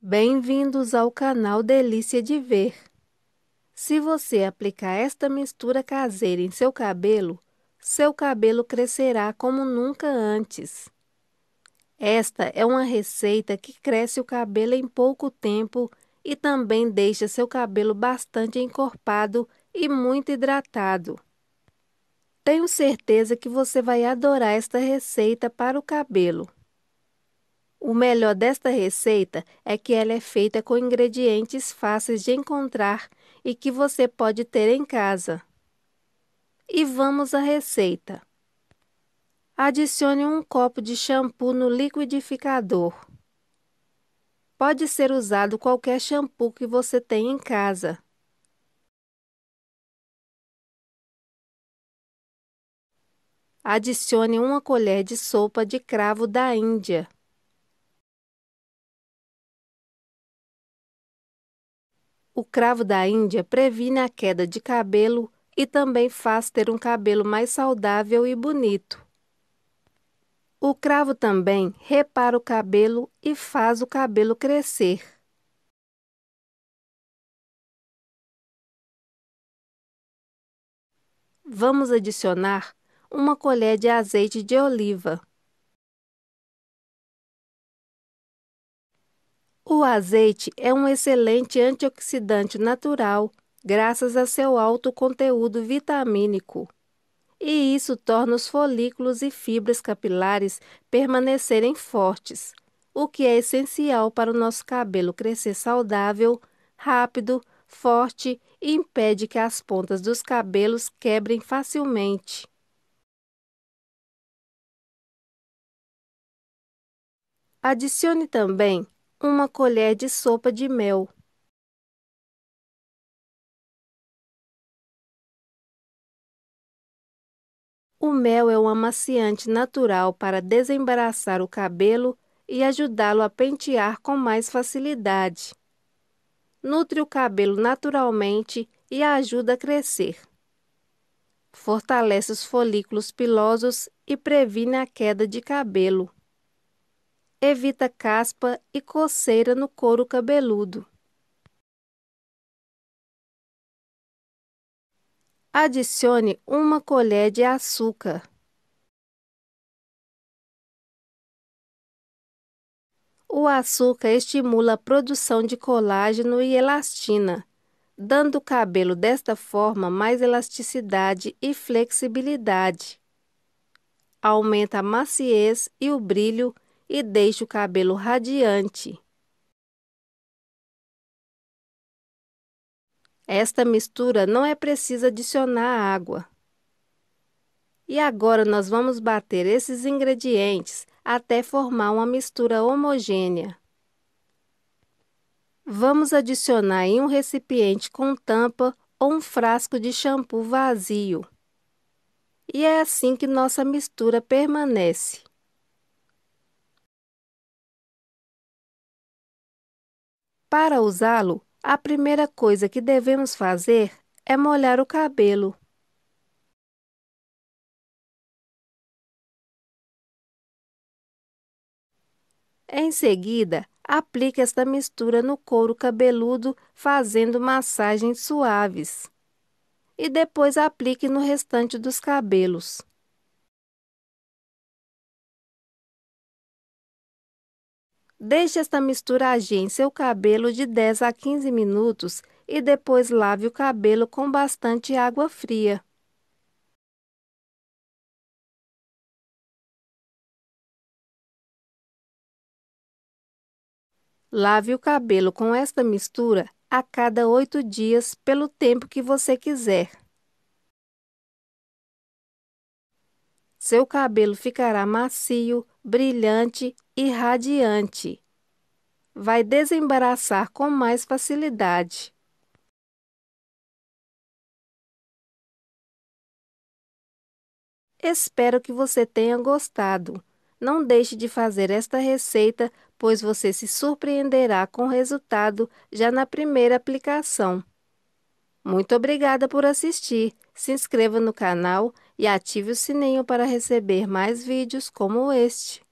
Bem-vindos ao canal Delícia de Ver. Se você aplicar esta mistura caseira em seu cabelo, seu cabelo crescerá como nunca antes. Esta é uma receita que cresce o cabelo em pouco tempo e também deixa seu cabelo bastante encorpado e muito hidratado. Tenho certeza que você vai adorar esta receita para o cabelo. O melhor desta receita é que ela é feita com ingredientes fáceis de encontrar e que você pode ter em casa. E vamos à receita. Adicione um copo de shampoo no liquidificador. Pode ser usado qualquer shampoo que você tem em casa. Adicione uma colher de sopa de cravo da Índia. O cravo da Índia previne a queda de cabelo e também faz ter um cabelo mais saudável e bonito. O cravo também repara o cabelo e faz o cabelo crescer. Vamos adicionar uma colher de azeite de oliva. O azeite é um excelente antioxidante natural, graças a seu alto conteúdo vitamínico. E isso torna os folículos e fibras capilares permanecerem fortes, o que é essencial para o nosso cabelo crescer saudável, rápido, forte e impede que as pontas dos cabelos quebrem facilmente. Adicione também uma colher de sopa de mel O mel é um amaciante natural para desembaraçar o cabelo e ajudá-lo a pentear com mais facilidade. Nutre o cabelo naturalmente e a ajuda a crescer. Fortalece os folículos pilosos e previne a queda de cabelo evita caspa e coceira no couro cabeludo. Adicione uma colher de açúcar. O açúcar estimula a produção de colágeno e elastina, dando ao cabelo desta forma mais elasticidade e flexibilidade. Aumenta a maciez e o brilho e deixe o cabelo radiante. Esta mistura não é preciso adicionar água. E agora nós vamos bater esses ingredientes até formar uma mistura homogênea. Vamos adicionar em um recipiente com tampa ou um frasco de shampoo vazio. E é assim que nossa mistura permanece. Para usá-lo, a primeira coisa que devemos fazer é molhar o cabelo. Em seguida, aplique esta mistura no couro cabeludo, fazendo massagens suaves. E depois aplique no restante dos cabelos. Deixe esta mistura agir em seu cabelo de 10 a 15 minutos e depois lave o cabelo com bastante água fria. Lave o cabelo com esta mistura a cada oito dias, pelo tempo que você quiser. Seu cabelo ficará macio, brilhante e radiante. Vai desembaraçar com mais facilidade. Espero que você tenha gostado. Não deixe de fazer esta receita, pois você se surpreenderá com o resultado já na primeira aplicação. Muito obrigada por assistir. Se inscreva no canal e ative o sininho para receber mais vídeos como este.